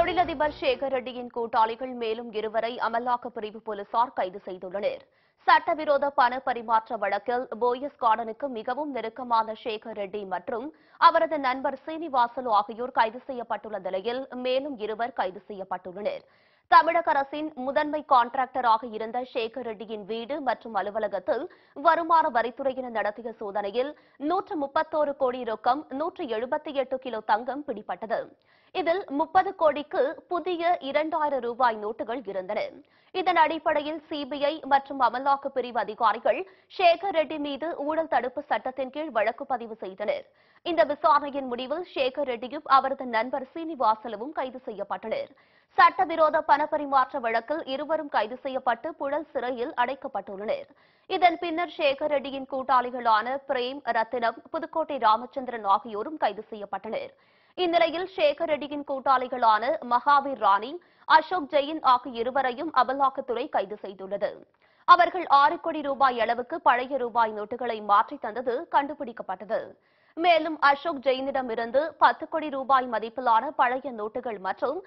தொழிலதிபர் சேகர் ரெட்டியின் கூட்டாளிகள் மேலும் இருவரை அமலாக்க பிரிவு போலீசார் கைது செய்துள்ளனர் சட்டவிரோத பண பரிமாற்ற வழக்கில் போயஸ் கார்டனுக்கு மிகவும் நெருக்கமான சேகர் ரெட்டி மற்றும் அவரது நண்பர் சீனிவாசலு ஆகியோர் கைது செய்யப்பட்டுள்ள நிலையில் மேலும் இருவர் கைது செய்யப்பட்டுள்ளனர் தமிழக அரசின் முதன்மை கான்ட்ராக்டராக இருந்த சேகர் ரெட்டியின் வீடு மற்றும் அலுவலகத்தில் வருமான வரித்துறையினர் நடத்திய சோதனையில் நூற்று முப்பத்தோரு கோடி ரொக்கம் நூற்று எழுபத்தி எட்டு கிலோ தங்கம் பிடிபட்டது இதில் முப்பது கோடிக்கு புதிய இரண்டாயிரம் ரூபாய் நோட்டுகள் இருந்தன இதன் அடிப்படையில் சிபிஐ மற்றும் அமலாக்க பிரிவு அதிகாரிகள் சேகர் ரெட்டி மீது ஊழல் தடுப்பு சட்டத்தின் கீழ் வழக்கு பதிவு செய்தனர் இந்த விசாரணையின் முடிவில் சேகர் ரெட்டியும் அவரது நண்பர் சீனிவாசலவும் கைது செய்யப்பட்டனர் சட்டவிரோத பணப்பரிமாற்ற வழக்கில் இருவரும் கைது செய்யப்பட்டு புழல் சிறையில் அடைக்கப்பட்டுள்ளனர் இதன் பின்னர் சேகர் ரெட்டியின் கூட்டாளிகளான பிரேம் ரத்தினம் புதுக்கோட்டை ராமச்சந்திரன் ஆகியோரும் கைது செய்யப்பட்டனர் இந்நிலையில் சேகர் ரெட்டியின் கூட்டாளிகளான மகாவீர் ராணி அசோக் ஜெயின் ஆகிய இருவரையும் அமலாக்கத்துறை கைது செய்துள்ளது அவர்கள் ஆறு கோடி ரூபாய் அளவுக்கு பழைய ரூபாய் நோட்டுகளை மாற்றித் தந்தது கண்டுபிடிக்கப்பட்டது மேலும் அசோக் இருந்து பத்து கோடி ரூபாய் மதிப்பிலான பழைய நோட்டுகள் மற்றும்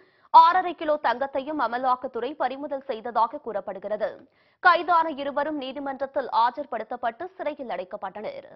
ஆறரை கிலோ தங்கத்தையும் அமலாக்கத்துறை பறிமுதல் செய்ததாக கூறப்படுகிறது கைதான இருவரும் நீதிமன்றத்தில் ஆஜர்படுத்தப்பட்டு சிறையில் அடைக்கப்பட்டனர்